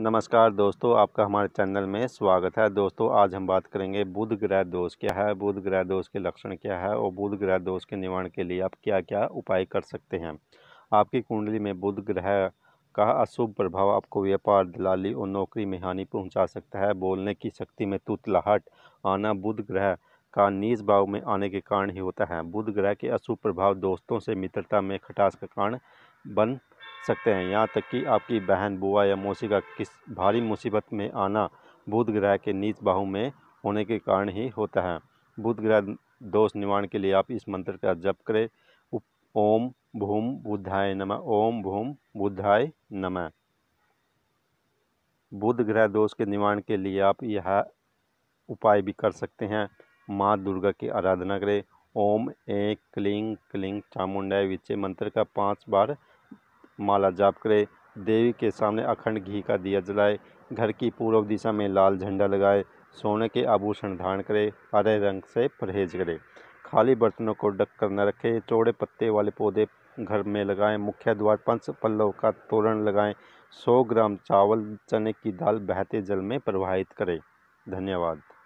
नमस्कार दोस्तों आपका हमारे चैनल में स्वागत है दोस्तों आज हम बात करेंगे बुध ग्रह दोष क्या है बुध ग्रह दोष के लक्षण क्या है और बुध ग्रह दोष के निवारण के लिए आप क्या क्या उपाय कर सकते हैं आपकी कुंडली में बुध ग्रह का अशुभ प्रभाव आपको व्यापार दलाली और नौकरी में हानि पहुंचा सकता है बोलने की शक्ति में तुतलाहट आना बुध ग्रह का निज भाव में आने के कारण ही होता है बुध ग्रह के अशुभ प्रभाव दोस्तों से मित्रता में खटास का कारण बन सकते हैं यहाँ तक कि आपकी बहन बुआ या मौसी का किस भारी मुसीबत में आना बुध ग्रह के नीच बाहू में होने के कारण ही होता है बुध ग्रह दोष निवारण के लिए आप इस मंत्र का जप करें ओम भूम बुद्धाय नमः ओम भूम बुद्धाय नमः बुध ग्रह दोष के निवारण के लिए आप यह उपाय भी कर सकते हैं माँ दुर्गा की आराधना करें ओम ए क्लिंग क्लिंग चामुंडा विचे मंत्र का पांच बार माला जाप करे देवी के सामने अखंड घी का दिया जलाए घर की पूर्व दिशा में लाल झंडा लगाए सोने के आभूषण धारण करे हरे रंग से परहेज करे खाली बर्तनों को डक कर न रखें चौड़े पत्ते वाले पौधे घर में लगाएं मुख्य द्वार पंच पल्लव का तोरण लगाएं सौ ग्राम चावल चने की दाल बहते जल में प्रवाहित करें धन्यवाद